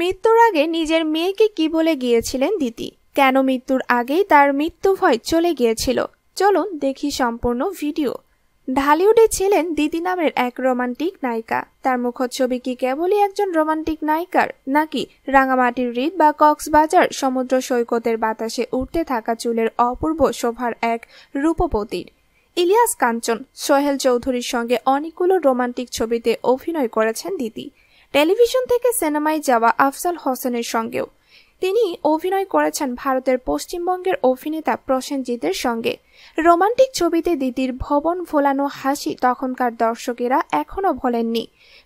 মৃত্যুর আগে নিজের মেয়েকে কি বলে গিয়েছিলেন দিতি কেন মৃত্যুর আগেই তার মৃত্যু ভয় চলে গিয়েছিল চলুন দেখি সম্পূর্ণ ভিডিও ঢালিউডে ছিলেন দিদি নামের এক রোমান্টিক নায়িকা তার মুখচ্ছবি কি কেবলই একজন রোমান্টিক নায়িকার নাকি রাঙামাটির হৃদ বা কক্সবাজার সমুদ্র সৈকতের বাতাসে উঠতে থাকা চুলের অপূর্ব শোভার এক রূপপতির ইলিয়াস কাঞ্চন সোহেল চৌধুরীর সঙ্গে অনেকগুলো রোমান্টিক ছবিতে অভিনয় করেছেন দিদি টেলিভিশন থেকে সিনেমায় যাওয়া আফসাল হোসেনের সঙ্গেও তিনি অভিনয় করেছেন ভারতের পশ্চিমবঙ্গের অভিনেতা প্রসেনজিতের সঙ্গে রোমান্টিক ছবিতে দিদির ভবন ভোলানো হাসি তখনকার দর্শকেরা এখনও ভোলেননি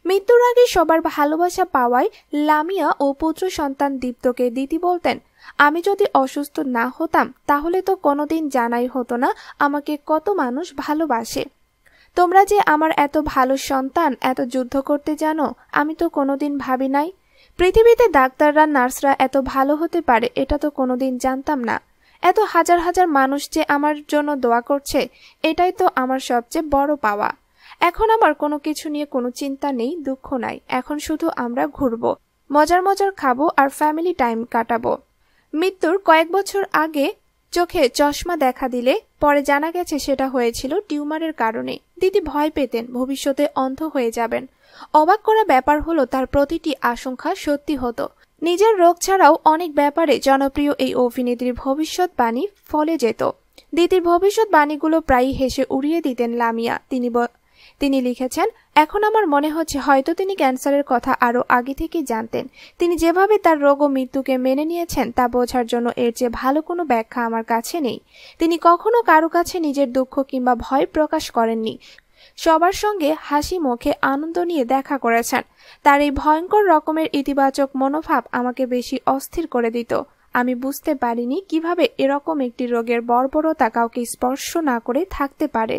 মৃত্যুর আগে সবার ভালোবাসা পাওয়ায় লামিয়া ও পুত্র সন্তান দীপ্তকে দিদি বলতেন আমি যদি অসুস্থ না হতাম তাহলে তো কোনোদিন জানাই হতো না আমাকে কত মানুষ ভালোবাসে তোমরা যে আমার এত ভালো সন্তান এত যুদ্ধ করতে জানো আমি তো কোনোদিন ভাবি নাই পৃথিবীতে ডাক্তাররা নার্সরা এত ভালো হতে পারে এটা তো কোনোদিন জানতাম না এত হাজার হাজার মানুষ যে আমার জন্য দোয়া করছে এটাই তো আমার সবচেয়ে বড় পাওয়া এখন আমার কোনো কিছু নিয়ে কোনো চিন্তা নেই দুঃখ নাই এখন শুধু আমরা ঘুরবো মজার মজার খাবো আর ফ্যামিলি টাইম কাটাবো মৃত্যুর কয়েক বছর আগে চোখে চশমা দেখা দিলে পরে জানা গেছে সেটা হয়েছিল টিউমারের কারণে দিদি ভয় পেতেন ভবিষ্যতে অন্ধ হয়ে যাবেন অবাক করা ব্যাপার হলো তার প্রতিটি আশঙ্কা সত্যি হতো নিজের রোগ ছাড়াও অনেক ব্যাপারে জনপ্রিয় এই অভিনেত্রীর ভবিষ্যৎবাণী ফলে যেত দিদির ভবিষ্যৎবাণীগুলো প্রায়ই হেসে উড়িয়ে দিতেন লামিয়া তিনি তিনি লিখেছেন এখন আমার মনে হচ্ছে হয়তো তিনি ক্যান্সারের কথা আরও আগে থেকেই জানতেন তিনি যেভাবে তার রোগ ও মৃত্যুকে মেনে নিয়েছেন তা বোঝার জন্য এর চেয়ে ভালো কোনো ব্যাখ্যা আমার কাছে নেই তিনি কখনো কারো কাছে নিজের দুঃখ কিংবা ভয় প্রকাশ করেননি সবার সঙ্গে হাসি মুখে আনন্দ নিয়ে দেখা করেছেন তার এই ভয়ঙ্কর রকমের ইতিবাচক মনোভাব আমাকে বেশি অস্থির করে দিত আমি বুঝতে পারিনি কিভাবে এরকম একটি রোগের বর্বরতা কাউকে স্পর্শ না করে থাকতে পারে